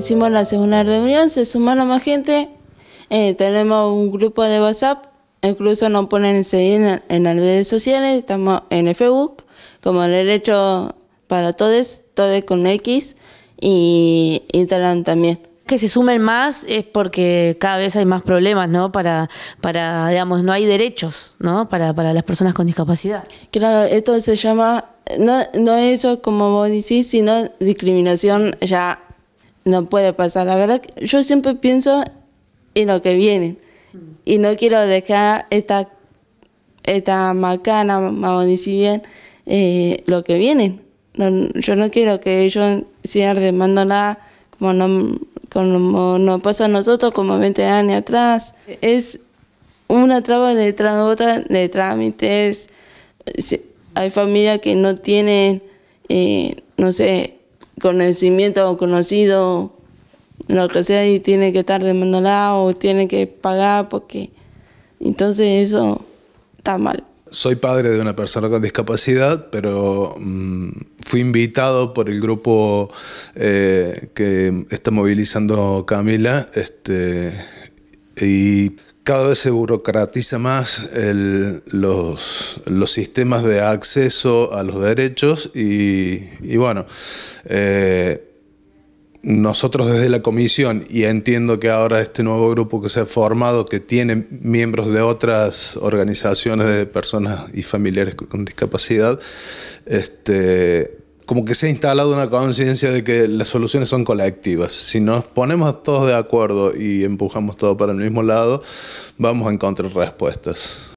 hicimos la segunda reunión, se sumaron más gente, eh, tenemos un grupo de WhatsApp, incluso nos ponen seguir en, las redes sociales, estamos en Facebook, como el derecho para todos, todos con X, y Instagram también que se sumen más es porque cada vez hay más problemas, ¿no? Para, para digamos, no hay derechos, ¿no? Para, para las personas con discapacidad. Claro, esto se llama, no, no eso como vos decís, sino discriminación ya no puede pasar. La verdad, yo siempre pienso en lo que viene y no quiero dejar esta, esta macana, ni si bien, eh, lo que viene. yo no quiero que ellos sigan remándola nada como no, como nos pasa a nosotros como 20 años atrás. Es una traba de otra de trámites. Eh, hay familias que no tienen, eh, no sé, conocimiento conocido, lo que sea, y tiene que estar demandado, o tiene que pagar porque... Entonces eso está mal. Soy padre de una persona con discapacidad, pero mm, fui invitado por el grupo eh, que está movilizando Camila este, y cada vez se burocratiza más los, sistemas de acceso a los derechos y, bueno, eh, nosotros desde la comisión, y entiendo que ahora este nuevo grupo que se ha formado, que tiene miembros de otras organizaciones de personas y familiares con discapacidad, este, como que se ha instalado una conciencia de que las soluciones son colectivas. Si nos ponemos todos de acuerdo y empujamos todo para el mismo lado, vamos a encontrar respuestas.